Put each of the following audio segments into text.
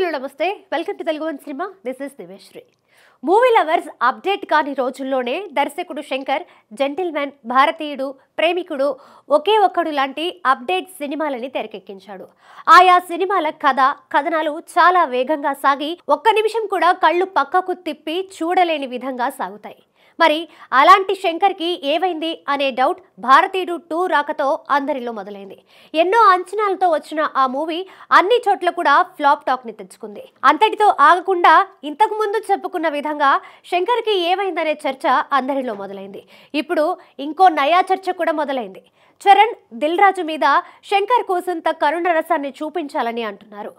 hello నమస్తే welcome to Telugu one cinema this is దివేశ్రీ movie lovers update కాని రోజుల్లోనే దర్శకుడు శంకర్ జెంటిల్మెన్ భారతీయుడు ప్రేమికుడు ఒకే ఒక్కడు లాంటి అప్డేట్ సినిమాలని తెరకెక్కించాడు ఆయా సినిమాల కథ కథనాలు చాలా వేగంగా సాగి ఒక్క నిమిషం కూడా కళ్ళు పక్కకు తిప్పి చూడలేని విధంగా సాగుతాయి మరి అలాంటి శంకర్కి ఏవైంది అనే డౌట్ భారతీయుడు టూ రాకతో అందరిలో మొదలైంది ఎన్నో అంచనాలతో వచ్చిన ఆ మూవీ అన్ని చోట్ల కూడా ఫ్లాప్ టాక్ని తెచ్చుకుంది అంతటితో ఆగకుండా ఇంతకు ముందు చెప్పుకున్న విధంగా శంకర్కి ఏమైందనే చర్చ అందరిలో మొదలైంది ఇప్పుడు ఇంకో నయా చర్చ కూడా మొదలైంది చరణ్ రాజు మీద శంకర్ కోసం తన కరుణ రసాన్ని చూపించాలని అంటున్నారు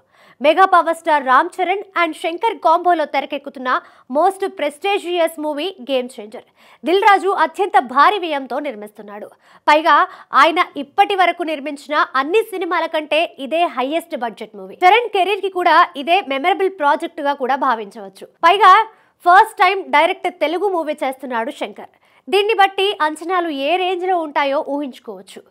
mega power star Ram Charan and Shankar కాంబోలో తెరకెక్కుతున్న most prestigious movie game changer Dil Raju అత్యంత భారీ వ్యయంతో నిర్మిస్తున్నాడు పైగా ఆయన ఇప్పటి వరకు నిర్మించిన అన్ని సినిమాల కంటే ఇదే highest budget movie Charan career కి కూడా ఇదే మెమరబుల్ ప్రాజెక్ట్ గా కూడా భావించవచ్చు పైగా first time direct Telugu movie చేస్తున్నాడు శంకర్ దీన్ని బట్టి అంచనాలు ఏ రేంజ్లో ఉంటాయో ఊహించుకోవచ్చు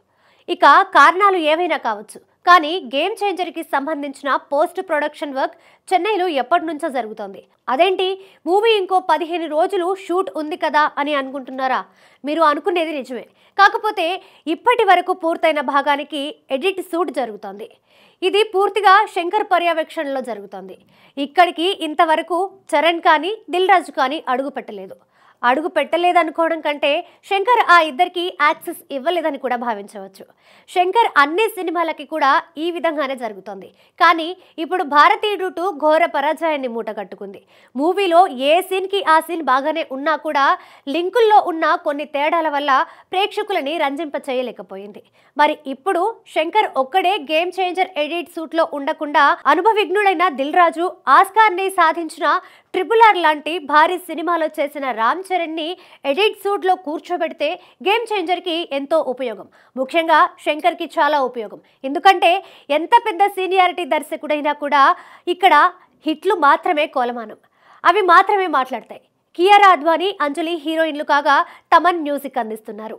ఇక కారణాలు ఏవైనా కావచ్చు కానీ గేమ్ చేంజర్కి సంబంధించిన పోస్ట్ ప్రొడక్షన్ వర్క్ చెన్నైలో ఎప్పటి నుంచో జరుగుతోంది అదేంటి మూవీ ఇంకో పదిహేను రోజులు షూట్ ఉంది కదా అని అనుకుంటున్నారా మీరు అనుకునేది నిజమే కాకపోతే ఇప్పటి వరకు పూర్తయిన భాగానికి ఎడిట్ షూట్ జరుగుతోంది ఇది పూర్తిగా శంకర్ పర్యవేక్షణలో జరుగుతోంది ఇక్కడికి ఇంతవరకు చరణ్ కానీ దిల్ రాజు కానీ అడుగు పెట్టలేదు అడుగు పెట్టలేదనుకోవడం కంటే శంకర్ ఆ ఇద్దరికి యాక్సెస్ ఇవ్వలేదని కూడా భావించవచ్చు శంకర్ అన్ని సినిమాలకి కూడా ఈ విధంగానే జరుగుతోంది కానీ ఇప్పుడు భారతీయుడు టూ ఘోర పరాజయాన్ని మూటగట్టుకుంది మూవీలో ఏ సీన్కి ఆ సీన్ బాగానే ఉన్నా కూడా లింకుల్లో ఉన్న కొన్ని తేడాల వల్ల ప్రేక్షకులని రంజింప చేయలేకపోయింది మరి ఇప్పుడు శంకర్ ఒక్కడే గేమ్ చేంజర్ ఎడిట్ సూట్లో ఉండకుండా అనుభవిజ్ఞుడైన దిల్ రాజు ఆస్కార్ని సాధించిన ట్రిపుల్ ఆర్ లాంటి భారీ సినిమాలో చేసిన రామ్ చరణ్ని ఎడిట్ సూట్లో కూర్చోబెడితే గేమ్ చేంజర్కి ఎంతో ఉపయోగం ముఖ్యంగా శంకర్కి చాలా ఉపయోగం ఎందుకంటే ఎంత పెద్ద సీనియారిటీ దర్శకుడైనా కూడా ఇక్కడ హిట్లు మాత్రమే కోలమానం అవి మాత్రమే మాట్లాడతాయి కియారా అద్వానీ అంజలి హీరోయిన్లు కాగా తమన్ మ్యూజిక్ అందిస్తున్నారు